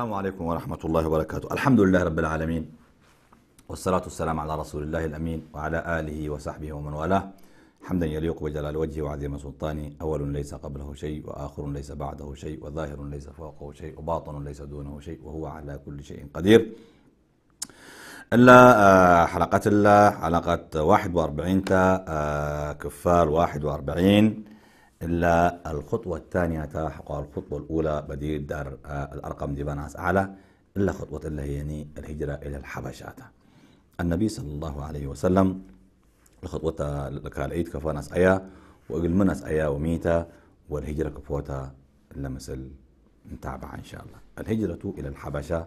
السلام عليكم ورحمة الله وبركاته الحمد لله رب العالمين والصلاة والسلام على رسول الله الأمين وعلى آله وصحبه ومن والاه حمدا يليق بجلال وجهه وعظيم سلطانه أول ليس قبله شيء وآخر ليس بعده شيء وظاهر ليس فوقه شيء وباطن ليس دونه شيء وهو على كل شيء قدير إلا آه، حلقة الله حلقة 41 آه، كفار 41 إلا الخطوة الثانية تحقق الخطوة الأولى بدير دار آه، الأرقم دي بناس أعلى إلا خطوة اللي هي يعني الهجرة إلى الحبشات النبي صلى الله عليه وسلم الخطوة لكالعيد كفا ناس أيا وقل مناس أيا وميتا والهجرة كفوتا لمسل نتابع إن شاء الله الهجرة إلى الحبشة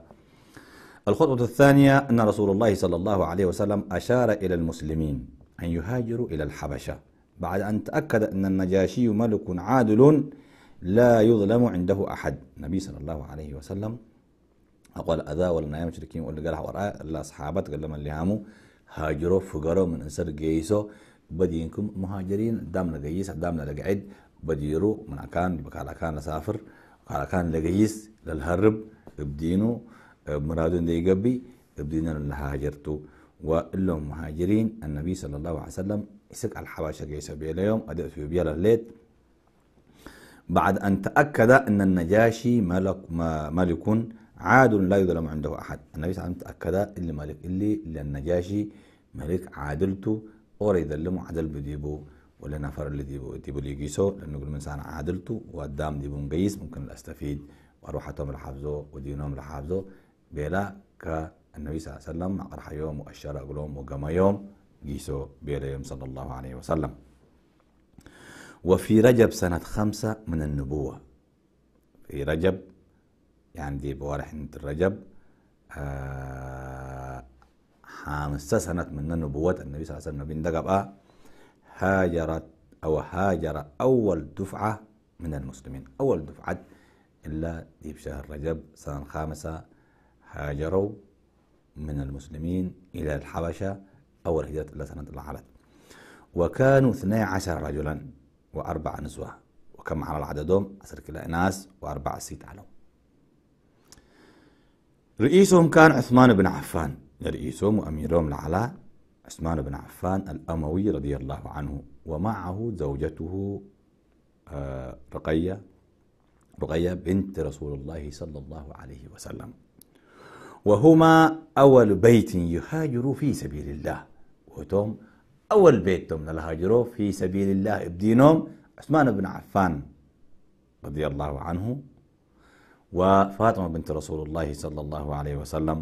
الخطوة الثانية أن رسول الله صلى الله عليه وسلم أشار إلى المسلمين أن يهاجروا إلى الحبشة بعد أن تأكد أن النجاشي ملك عادل لا يظلم عنده أحد النبي صلى الله عليه وسلم أقول أذا ولا نايم شركين ولا قال وراء الله أصحابات قال لهم اللي هامو هاجروا فقروا من أسر جيسو بدينكم مهاجرين دامنا جيس دامنا لقعد بديروا من أكان بكالا كان لسافر كالا كان لقيس للهرب ابدينو مرادون دي قبي ابدينا لهاجرتو وإلهم مهاجرين النبي صلى الله عليه وسلم يسك الحواشة جيسة بيليوم أدي بيلا لليت بعد أن تأكد أن النجاشي ملك ملك عاد لا يظلم عنده أحد النبي صلى الله عليه وسلم تأكد اللي ملك اللي للنجاشي ملك عادلته أورا يظلمه عدل بديبو ولا نفر اللي ديبو ديبو اللي يقيسو لأنه كل إنسان عادلته وقدام ديبو مقيس ممكن أستفيد وأروح أتوم لحافظه ودينهم لحافظه بلا كالنبي صلى الله عليه وسلم أرحى يوم وأشار أقول لهم وقام يوم جيسو بيريم صلى الله عليه وسلم وفي رجب سنة خمسة من النبوة في رجب يعني دي بوارح الرجب آه حامسة سنة من النبوة النبي صلى الله عليه وسلم بين دقبقى آه، هاجرت أو هاجر أول دفعة من المسلمين أول دفعة إلا دي بشهر رجب سنة خامسة هاجروا من المسلمين إلى الحبشة أول هجرة الله سبحانه الله علت وكانوا اثني عشر رجلا وأربع نسوة وكم على عددهم أسر كلا ناس وأربع سيد علم رئيسهم كان عثمان بن عفان رئيسهم وأميرهم العلاء عثمان بن عفان الأموي رضي الله عنه ومعه زوجته آه، رقية رقية بنت رسول الله صلى الله عليه وسلم وهما أول بيت يهاجر في سبيل الله وتوم أول بيتهم للهاجروا في سبيل الله بدينهم عثمان بن عفان رضي الله عنه وفاطمة بنت رسول الله صلى الله عليه وسلم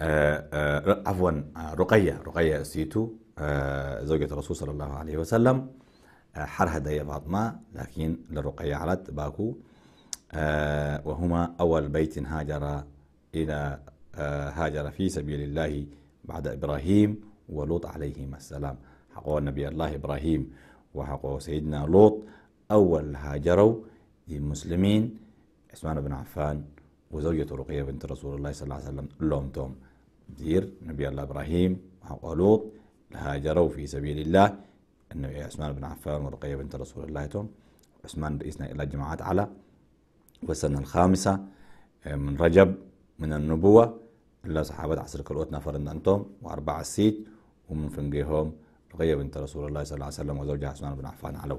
آه، آه، عفوا آه، رقية رقية سيتو زوجة الرسول صلى الله عليه وسلم حرها دي فاطمة لكن للرقية علت باكو وهما أول بيت هاجر إلى هاجر في سبيل الله بعد إبراهيم ولوط عليهما السلام حقو نبي الله إبراهيم وحقو سيدنا لوط أول هاجروا المسلمين عثمان بن عفان وزوجته رقية بنت رسول الله صلى الله عليه وسلم لهم توم دير نبي الله إبراهيم وحقو لوط هاجروا في سبيل الله النبي عثمان بن عفان ورقية بنت رسول الله توم عثمان رئيسنا إلى جماعات على والسنة الخامسة آه، من رجب من النبوة إلا صحابات عصر قراءتنا فرضنا أنتم وأربعة سيت ومن فنجيهم لغاية بنت رسول الله صلى الله عليه وسلم وزوجها عثمان بن عفان علو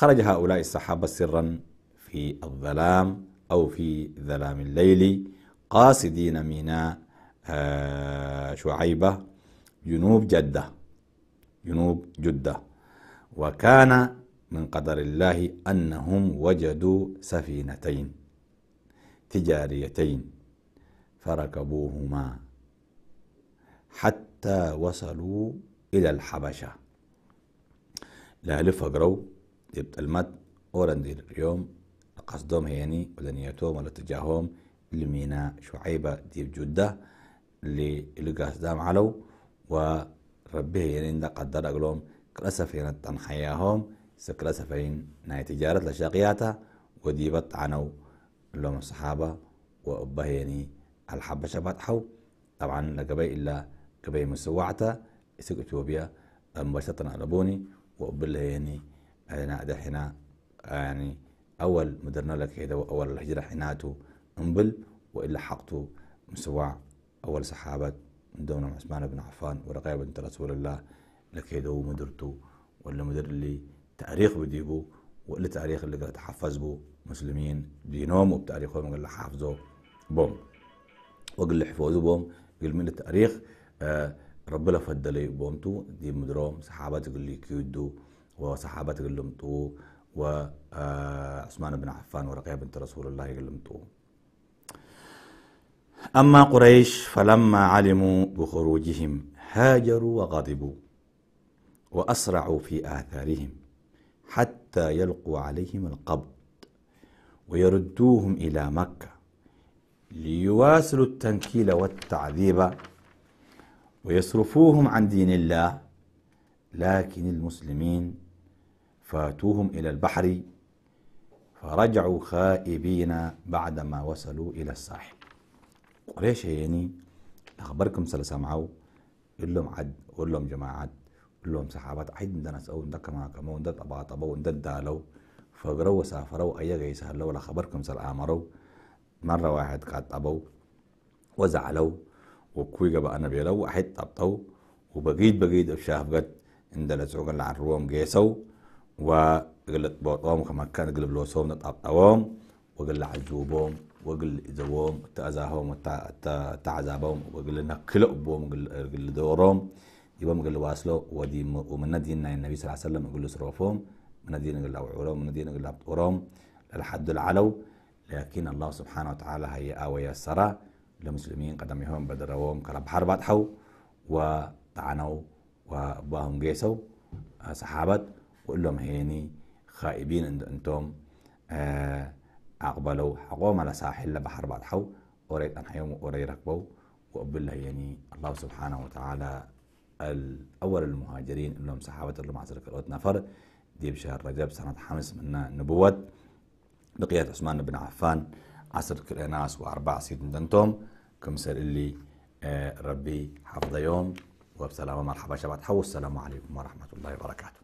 خرج هؤلاء الصحابة سرا في الظلام أو في ظلام الليل قاصدين ميناء آه، شعيبة جنوب جدة جنوب جدة وكان من قدر الله أنهم وجدوا سفينتين تجاريتين فركبوهما حتى وصلوا إلى الحبشة لهلف أجرو يبقى المد أورندير يوم قصدهم يعني ودنيتهم ولا اتجاههم لميناء شعيبة ديب جدة اللي لقى قصدهم علو وربه يعني ده قدر أقلهم كلاسفين تنحياهم سكلاسفين ناي تجارة لشاقياتها وديبت عنو لهم الصحابة وأبهيني الحبشة فتحوا طبعا قبائل قبائل مسوعة يسوق إثيوبيا مباشرة على بوني وبالله يعني هنا ده هنا يعني أول مدرنا لك هذا أول الهجرة حناته أنبل وإلا حقته مسوع أول صحابة من دون عثمان بن عفان ورقية بنت رسول الله لك هذا مدرته ولا مدر اللي تاريخ بديبو ولا تاريخ اللي تحفز بو مسلمين دينهم وبتاريخهم اللي حافظوا بوم وقل حفوظو بوم قل من التاريخ آه رب لا فدلي بومتو دي مدروم صحابات قل لي كيدو وصحابات قل لمطو وعثمان آه، بن عفان ورقية بنت رسول الله قل لمطو أما قريش فلما علموا بخروجهم هاجروا وغضبوا وأسرعوا في آثارهم حتى يلقوا عليهم القبض ويردوهم إلى مكة ليواصلوا التنكيل والتعذيب ويصرفوهم عن دين الله لكن المسلمين فاتوهم إلى البحر فرجعوا خائبين بعدما وصلوا إلى الساحل قريش يعني أخبركم سلسمعوا قل لهم عد قل لهم جماعات قل لهم سحابات عيد ده ناس أو ده كما كما ده طبعا طبعا دالو فقروا سافروا أيغا يسهلوا لخبركم سلامروا مرة واحد خطبوه وزعلو وكويجا بقى أنا بيلو واحد طبطو وبقيت بقيت الشافقت عند لسوق اللي عروهم جيسو وقلت بوطوهم كما كان قلب لوسوم نطبطوهم وقل عزوبهم وقل إذوهم تأذاهم تعذابهم وقل كل أبوهم قل دورهم يبقى مقل واسلو ودي ومن ديننا النبي صلى الله عليه وسلم قل صروفهم من دين قل أوعورهم من دين قل أبطورهم لحد العلو لكن الله سبحانه وتعالى هيئة ويسر للمسلمين قدم يهم بدرهم كرب حرب حو وطعنوا وباهم جيسوا آه، صحابة وقول لهم هيني خائبين انتم آه، أقبلوا حقوم على ساحل بعد حو أريد أن حيوم أريد ركبوا وبالله يعني الله سبحانه وتعالى الأول المهاجرين لهم صحابة اللهم معصر كالوت نفر دي بشهر رجب سنة حمس منا نبوت بقيادة عثمان بن عفان عصر كل ناس وأربع سيد كم سر اللي آه، ربي حفظ يوم وبسلامة مرحبا شباب تحو السلام عليكم ورحمة الله وبركاته